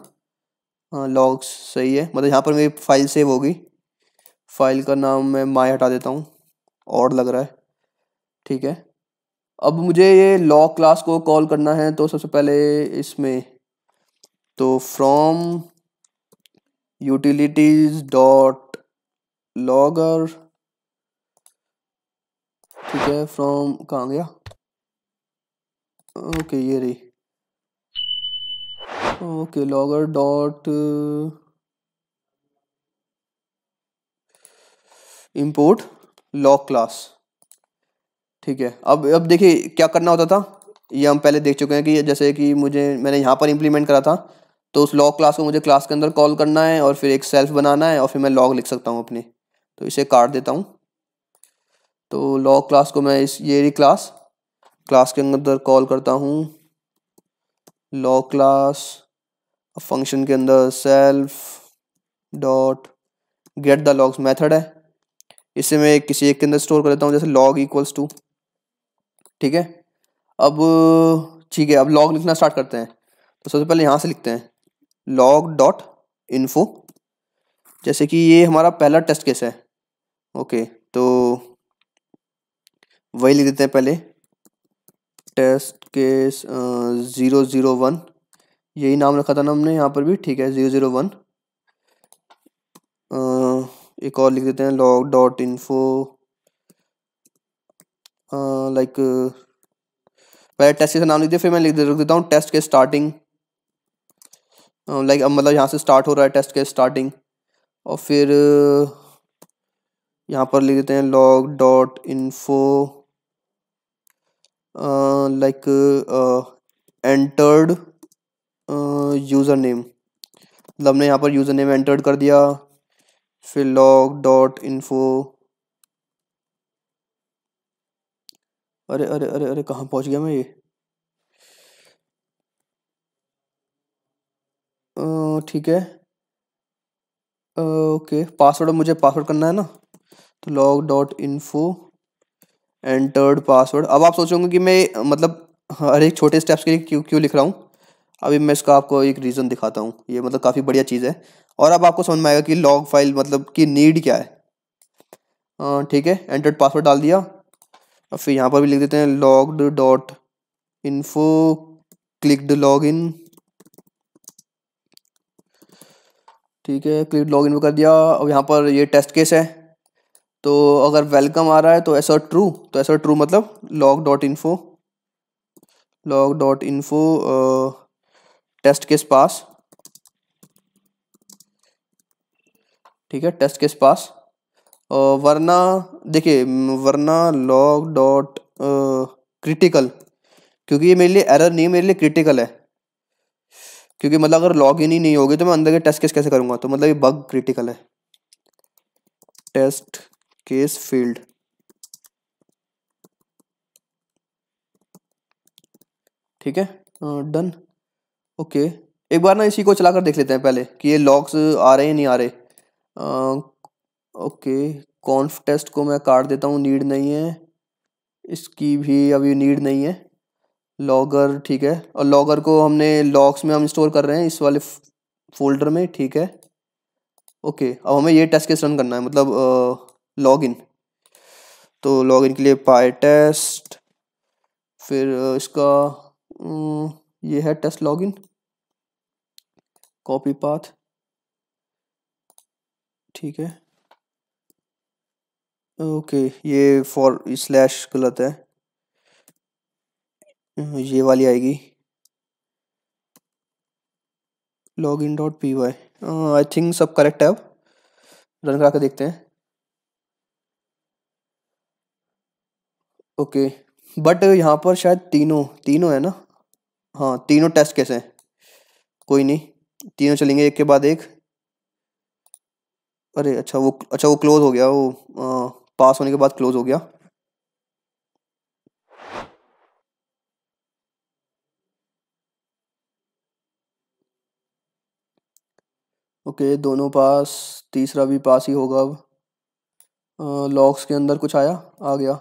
Speaker 2: हाँ लॉक्स सही है मतलब यहाँ पर मेरी फाइल सेव होगी फाइल का नाम मैं माय हटा देता हूँ और लग रहा है ठीक है अब मुझे ये लॉक क्लास को कॉल करना है तो सबसे पहले इसमें तो फ्रॉम यूटिलिटीज़ डॉट लॉगर ठीक है फ्रॉम कहाँ गया ओके ये रही okay logger dot import log class ठीक है अब अब देखिए क्या करना होता था ये हम पहले देख चुके हैं कि जैसे कि मुझे मैंने यहाँ पर इम्प्लीमेंट करा था तो उस लॉग क्लास को मुझे क्लास के अंदर कॉल करना है और फिर एक सेल्फ बनाना है और फिर मैं लॉग लिख सकता हूँ अपनी तो इसे काट देता हूँ तो लॉग क्लास को मैं इस ये क्लास क्लास के अंदर कॉल करता हूँ लॉग क्लास फंक्शन के अंदर self dot get the logs method है इसे मैं किसी एक के अंदर स्टोर कर देता हूँ जैसे लॉग इक्वल्स टू ठीक है अब ठीक है अब लॉग लिखना स्टार्ट करते हैं तो सबसे पहले यहाँ से लिखते हैं लॉग डॉट इन्फो जैसे कि ये हमारा पहला टेस्ट केस है ओके तो वही लिख देते हैं पहले test case zero zero one यही नाम रखा था ना हमने यहाँ पर भी ठीक है ज़ीरो ज़ीरो वन एक और लिख देते हैं लॉग डॉट इन्फो लाइक पहले टेस्ट केस का नाम लिख दिया फिर मैं लिख दे रख देता हूँ टेस्ट के स्टार्टिंग लाइक अब मतलब यहाँ से स्टार्ट हो रहा है टेस्ट के स्टार्टिंग और फिर यहाँ पर लिख देते हैं log dot info like entered user name मतलब हमने यहाँ पर यूज़र नेम एंटर्ड कर दिया फिर लॉग डॉट इन्फो अरे अरे अरे अरे कहाँ पहुँच गया मैं ये ठीक है ओके पासवर्ड मुझे पासवर्ड करना है ना तो log dot info entered password अब आप सोचोगे कि मैं मतलब हर एक छोटे स्टेप्स के लिए क्यों क्यों लिख रहा हूँ अभी मैं इसका आपको एक रीज़न दिखाता हूँ ये मतलब काफ़ी बढ़िया चीज़ है और अब आपको समझ में आएगा कि लॉग फाइल मतलब की नीड क्या है ठीक है एंटर्ड पासवर्ड डाल दिया और फिर यहाँ पर भी लिख देते हैं log dot info clicked log in ठीक है क्लिक लॉग इन कर दिया अब यहाँ पर ये टेस्ट केस है तो अगर वेलकम आ रहा है तो ऐसा ट्रू तो ऐसा ट्रू मतलब log dot info log dot info test case pass ठीक है टेस्ट केस पास वरना देखिए वरना लॉग डॉट क्रिटिकल क्योंकि ये मेरे लिए एरर नहीं है मेरे लिए क्रिटिकल है क्योंकि मतलब अगर लॉग इन ही नहीं होगी तो मैं अंदर के टेस्ट केस कैसे करूँगा तो मतलब ये बग क्रिटिकल है टेस्ट केस फील्ड ठीक है डन ओके okay. एक बार ना इसी को चलाकर देख लेते हैं पहले कि ये लॉक्स आ रहे हैं नहीं आ रहे ओके कॉन्फ टेस्ट को मैं काट देता हूँ नीड नहीं है इसकी भी अभी नीड नहीं है लॉगर ठीक है और लॉगर को हमने लॉक्स में हम स्टोर कर रहे हैं इस वाले फोल्डर में ठीक है ओके अब हमें ये टेस्ट केस रन करना है मतलब लॉगिन तो लॉगिन के लिए पाए टेस्ट फिर इसका ये है टेस्ट लॉगिन कॉपी पाथ ठीक है ओके ये फॉर स्लैश गलत है ये वाली आएगी log in dot P Y I think सब करेक्ट है अब रन करा के देखते हैं ओके बट यहाँ पर शायद तीनों तीनों है ना हाँ तीनों टेस्ट कैसे हैं कोई नहीं तीनों चलेंगे एक के बाद एक अरे अच्छा वो अच्छा वो क्लोज हो गया वो आ, पास होने के बाद क्लोज हो गया ओके दोनों पास तीसरा भी पास ही होगा अब लॉक्स के अंदर कुछ आया आ गया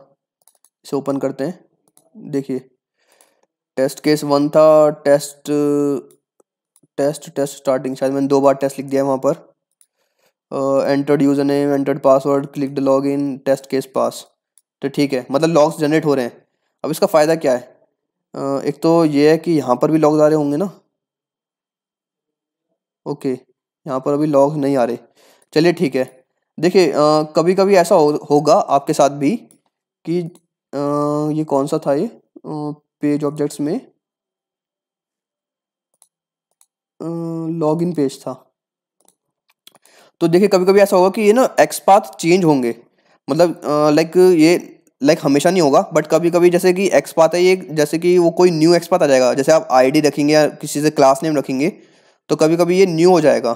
Speaker 2: इसे ओपन करते हैं देखिए टेस्ट केस वन था टेस्ट टेस्ट टेस्ट स्टार्टिंग शायद मैंने दो बार टेस्ट लिख दिया है वहाँ पर entered user name entered password click the log in test case pass तो ठीक है मतलब लॉग्स जनरेट हो रहे हैं अब इसका फ़ायदा क्या है uh, एक तो ये है कि यहाँ पर भी लॉग्स आ रहे होंगे ना ओके okay, यहाँ पर अभी लॉग्स नहीं आ रहे चलिए ठीक है देखिए कभी कभी ऐसा हो, होगा आपके साथ भी कि ये कौन सा था ये पेज ऑब्जेक्ट्स में लॉग इन पेज था तो देखिए कभी कभी ऐसा होगा कि ये ना एक्सपाथ चेंज होंगे मतलब लाइक ये लाइक हमेशा नहीं होगा बट कभी कभी जैसे कि एक्सपाथ है ये जैसे कि वो कोई न्यू एक्सपाथ आ जाएगा जैसे आप आईडी रखेंगे या किसी से क्लास नेम रखेंगे तो कभी कभी ये न्यू हो जाएगा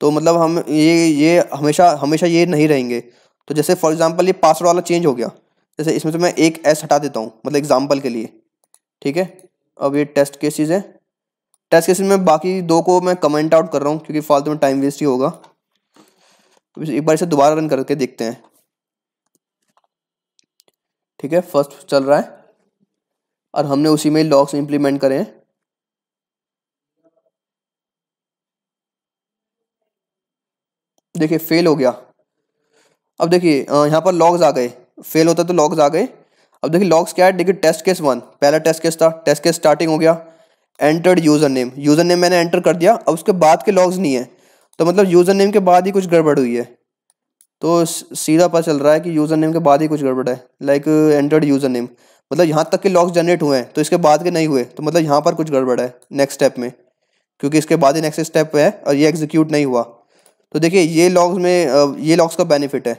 Speaker 2: तो मतलब हम ये ये हमेशा हमेशा ये नहीं रहेंगे तो जैसे फॉर एग्जाम्पल ये पासवर्ड वाला चेंज हो गया जैसे इसमें से मैं एक एस हटा देता हूँ मतलब एग्जाम्पल के लिए ठीक है अब ये टेस्ट केसेज है टेस्ट केसेज में बाकी दो को मैं कमेंट आउट कर रहा हूँ क्योंकि फालतू में टाइम वेस्ट ही होगा तो एक बार इसे दोबारा रन करके देखते हैं ठीक है फर्स्ट चल रहा है और हमने उसी में लॉक्स इम्प्लीमेंट करे हैं देखिए फेल हो गया अब देखिए यहाँ पर लॉग्स आ गए फेल होता तो लॉग्स आ गए अब देखिए लॉग्स क्या है देखिए टेस्ट केस वन पहला टेस्ट केस था टेस्ट केस स्टार्टिंग हो गया entered user name user name मैंने एंटर कर दिया अब उसके बाद के लॉग्स नहीं है तो मतलब यूज़र नेम के बाद ही कुछ गड़बड़ हुई है तो सीधा पता चल रहा है कि यूज़र नेम के बाद ही कुछ गड़बड़ है लाइक एंटर्ड यूज़र नेम मतलब यहाँ तक के लॉग्स जनरेट हुए हैं तो इसके बाद के नहीं हुए तो मतलब यहाँ पर कुछ गड़बड़ है नेक्स्ट स्टेप में क्योंकि इसके बाद ही नेक्स्ट स्टेप है और ये एग्जीक्यूट नहीं हुआ तो देखिए ये लॉग्स में ये लॉग्स का बेनिफिट है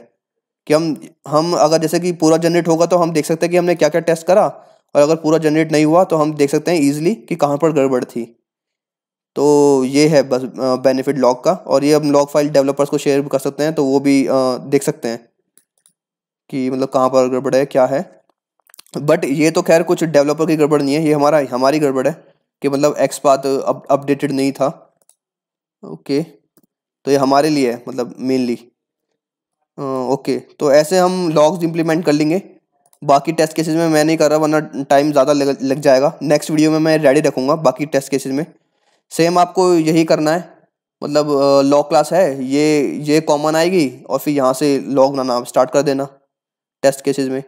Speaker 2: कि हम हम अगर जैसे कि पूरा जनरेट होगा तो हम देख सकते हैं कि हमने क्या क्या टेस्ट करा और अगर पूरा जनरेट नहीं हुआ तो हम देख सकते हैं ईजिली कि कहाँ पर गड़बड़ थी तो ये है बस बेनिफिट लॉग का और ये हम लॉग फाइल डेवलपर्स को शेयर कर सकते हैं तो वो भी देख सकते हैं कि मतलब कहाँ पर गड़बड़ है क्या है बट ये तो खैर कुछ डेवलपर की गड़बड़ नहीं है ये हमारा हमारी गड़बड़ है कि मतलब एक्स पाथ अपडेटेड नहीं था ओके तो ये हमारे लिए है मतलब मेनली ओके तो ऐसे हम लॉग्स इम्प्लीमेंट कर लेंगे बाकी टेस्ट केसेस में मैं नहीं कर रहा वरना टाइम ज़्यादा लग, लग जाएगा नेक्स्ट वीडियो में मैं रेडी रखूँगा बाकी टेस्ट केसेस में सेम आपको यही करना है मतलब लॉग क्लास है ये ये कॉमन आएगी और फिर यहाँ से लॉग बनाना स्टार्ट कर देना टेस्ट केसेस में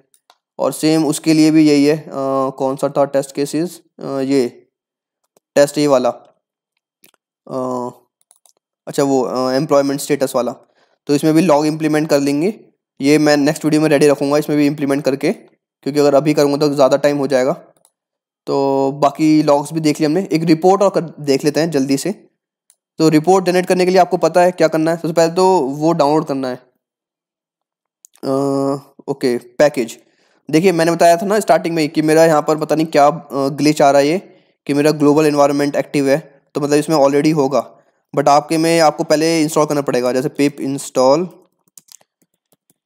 Speaker 2: और सेम उसके लिए भी यही है आ, कौन सा था टेस्ट केसेस ये टेस्ट ये वाला आ, अच्छा वो एम्प्लॉयमेंट स्टेटस वाला तो इसमें भी लॉग इम्प्लीमेंट कर लेंगे ये मैं नेक्स्ट वीडियो में रेडी रखूँगा इसमें भी इम्प्लीमेंट करके क्योंकि अगर अभी करूँगा तो ज़्यादा टाइम हो जाएगा तो बाकी लॉग्स भी देख लिए हमने एक रिपोर्ट और कर देख लेते हैं जल्दी से तो रिपोर्ट जनरेट करने के लिए आपको पता है क्या करना है सबसे पहले तो वो डाउनलोड करना है आ, ओके पैकेज देखिए मैंने बताया था ना स्टार्टिंग में कि मेरा यहाँ पर पता नहीं क्या ग्लिच आ रहा है ये कि मेरा ग्लोबल इन्वायरमेंट एक्टिव है तो मतलब इसमें ऑलरेडी होगा बट आपके में आपको पहले इंस्टॉल करना पड़ेगा जैसे pip install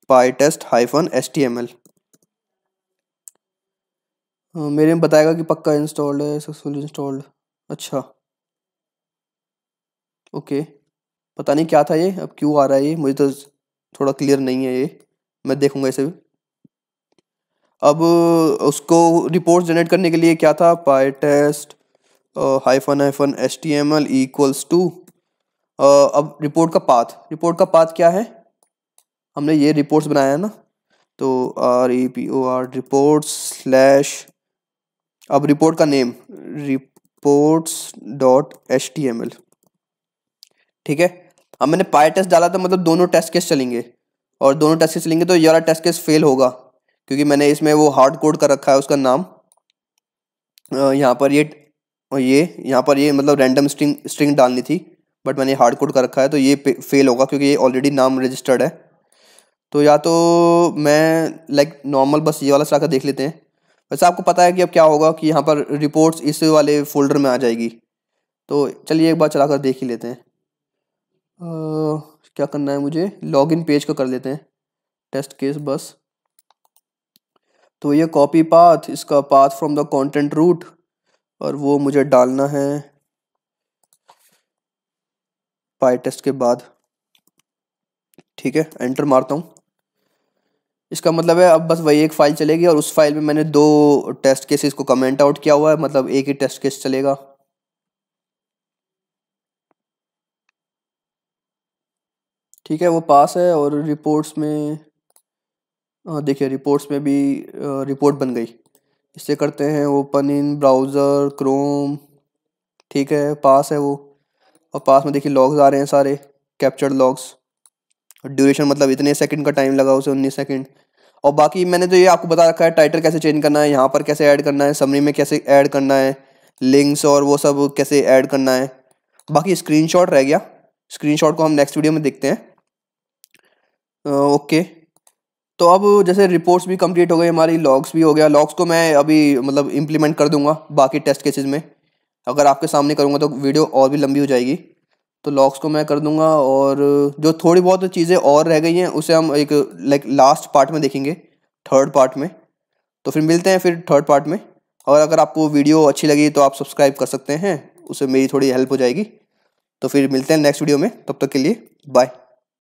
Speaker 2: pytest hyphen S T M L मेरे में बताएगा कि पक्का इंस्टॉल्ड है सक्सेसफुल इंस्टॉल्ड अच्छा ओके पता नहीं क्या था ये अब क्यों आ रहा है ये मुझे तो थोड़ा क्लियर नहीं है ये मैं देखूंगा इसे भी अब उसको रिपोर्ट जनरेट करने के लिए क्या था pytest hyphen hyphen S T M L equals to अब रिपोर्ट का पाथ रिपोर्ट का पाथ क्या है हमने ये रिपोर्ट्स बनाया है ना तो R E P O R report slash अब रिपोर्ट का name reports dot H T M L ठीक है अब मैंने पाए टेस्ट डाला था तो मतलब दोनों टेस्ट केस चलेंगे और दोनों टेस्ट केस चलेंगे तो ये टेस्ट केस फेल होगा क्योंकि मैंने इसमें वो हार्ड कोड कर रखा है उसका नाम यहाँ पर ये ये यहाँ पर ये मतलब रैंडम स्ट्रिंग स्ट्रिंग डालनी थी बट मैंने हार्ड कोड कर रखा है तो ये फेल होगा क्योंकि ये ऑलरेडी नाम रजिस्टर्ड है तो या तो मैं लाइक नॉर्मल बस ये वाला चलाकर देख लेते हैं वैसे आपको पता है कि अब क्या होगा कि यहाँ पर रिपोर्ट्स इस वाले फोल्डर में आ जाएगी तो चलिए एक बार चला कर देख ही लेते हैं आ, क्या करना है मुझे इन पेज का कर लेते हैं टेस्ट केस बस तो ये कॉपी पाथ इसका path from the content root और वो मुझे डालना है पाई टेस्ट के बाद ठीक है एंटर मारता हूँ इसका मतलब है अब बस वही एक फ़ाइल चलेगी और उस फाइल में मैंने दो टेस्ट केसेस को कमेंट आउट किया हुआ है मतलब एक ही टेस्ट केस चलेगा ठीक है वो पास है और रिपोर्ट्स में देखिए रिपोर्ट्स में भी रिपोर्ट बन गई इससे करते हैं ओपन इन ब्राउज़र क्रोम ठीक है पास है वो और पास में देखिए लॉग्स आ रहे हैं सारे कैप्चर्ड लॉग्स ड्यूरेशन मतलब इतने सेकंड का टाइम लगा उसे उन्नीस सेकंड और बाकी मैंने जो तो ये आपको बता रखा है टाइटल कैसे चेंज करना है यहाँ पर कैसे ऐड करना है समरी में कैसे ऐड करना है लिंक्स और वो सब कैसे ऐड करना है बाकी स्क्रीनशॉट रह गया स्क्रीनशॉट को हम नेक्स्ट वीडियो में देखते हैं ओके तो अब जैसे रिपोर्ट्स भी कंप्लीट हो गई हमारी लॉग्स भी हो गया लॉग्स को मैं अभी मतलब इम्प्लीमेंट कर दूंगा बाकी टेस्ट केसेस में अगर आपके सामने करूँगा तो वीडियो और भी लंबी हो जाएगी तो लॉक्स को मैं कर दूंगा और जो थोड़ी बहुत चीज़ें और रह गई हैं उसे हम एक लाइक लास्ट पार्ट में देखेंगे थर्ड पार्ट में तो फिर मिलते हैं फिर थर्ड पार्ट में और अगर आपको वीडियो अच्छी लगी तो आप सब्सक्राइब कर सकते हैं उससे मेरी थोड़ी हेल्प हो जाएगी तो फिर मिलते हैं नेक्स्ट वीडियो में तब तक के लिए बाय